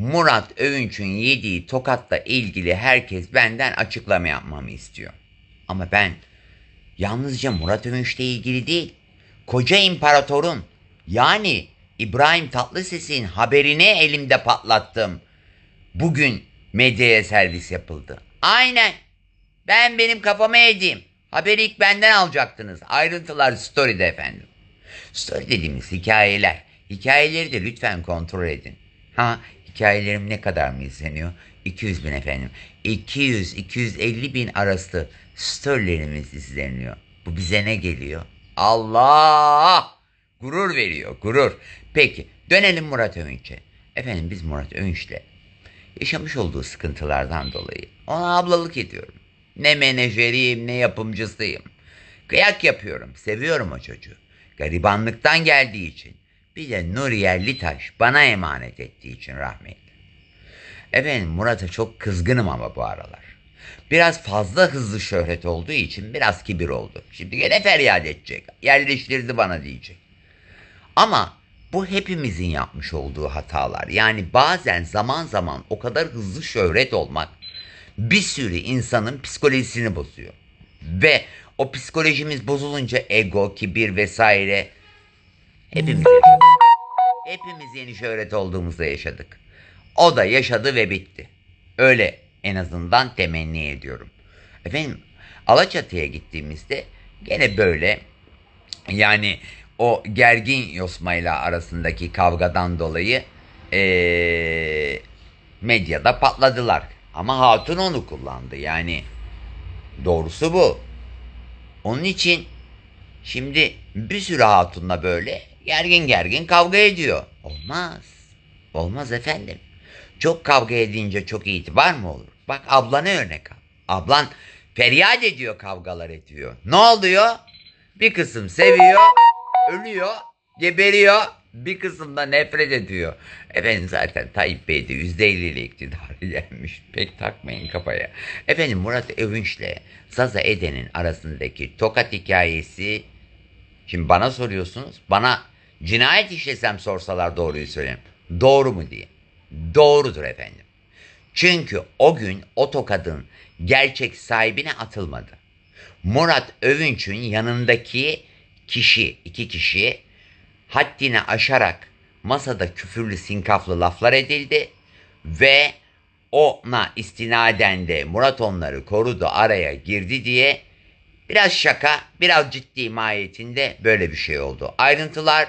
Murat Övünç'ün yediği tokatla ilgili herkes benden açıklama yapmamı istiyor. Ama ben yalnızca Murat Övünç'le ilgili değil, koca imparatorun yani İbrahim Tatlıses'in haberini elimde patlattım. Bugün medyaya servis yapıldı. Aynen. Ben benim kafama edeyim. Haberi ilk benden alacaktınız. Ayrıntılar story'de efendim. Story dediğimiz hikayeler. Hikayeleri de lütfen kontrol edin. Ha Hikayelerim ne kadar mı izleniyor? 200 bin efendim. 200-250 bin arası storylerimiz izleniyor. Bu bize ne geliyor? Allah! Gurur veriyor, gurur. Peki, dönelim Murat Övünç'e. Efendim biz Murat Övünç'le yaşamış olduğu sıkıntılardan dolayı ona ablalık ediyorum. Ne menajeriyim ne yapımcısıyım. Kıyak yapıyorum. Seviyorum o çocuğu. Garibanlıktan geldiği için. Bir de Nuriye Litaş bana emanet ettiği için rahmetli. Efendim Murat'a çok kızgınım ama bu aralar. Biraz fazla hızlı şöhret olduğu için biraz kibir oldu. Şimdi gene feryat edecek. Yerleştirdi bana diyecek. Ama bu hepimizin yapmış olduğu hatalar. Yani bazen zaman zaman o kadar hızlı şöhret olmak bir sürü insanın psikolojisini bozuyor. Ve o psikolojimiz bozulunca ego, kibir vesaire Hepimiz hmm. yaşadık. Hepimiz yeni şöhret şey olduğumuzda yaşadık. O da yaşadı ve bitti. Öyle en azından temenni ediyorum. Efendim Alaçatı'ya gittiğimizde gene böyle yani o gergin yosmayla arasındaki kavgadan dolayı ee, medyada patladılar. Ama hatun onu kullandı yani. Doğrusu bu. Onun için şimdi bir sürü hatunla böyle gergin gergin kavga ediyor. Olmaz. Olmaz efendim. Çok kavga edince çok itibar mı olur? Bak ablana örnek al. Ablan feryat ediyor kavgalar ediyor. Ne oluyor? Bir kısım seviyor, ölüyor, geberiyor. Bir kısım da nefret ediyor. Efendim zaten Tayyip Bey de yüzde %50'li iktidara gelmiş. Pek takmayın kafaya. Efendim Murat Övünç'le Zaza Eden'in arasındaki tokat hikayesi Şimdi bana soruyorsunuz. Bana cinayet işlesem sorsalar doğruyu söyleyeyim. Doğru mu diye. Doğrudur efendim. Çünkü o gün o tokadın gerçek sahibine atılmadı. Murat Övünç'ün yanındaki kişi, iki kişi haddini aşarak masada küfürlü sinkaflı laflar edildi ve ona istinaden de Murat onları korudu araya girdi diye Biraz şaka, biraz ciddi mahiyetinde böyle bir şey oldu. Ayrıntılar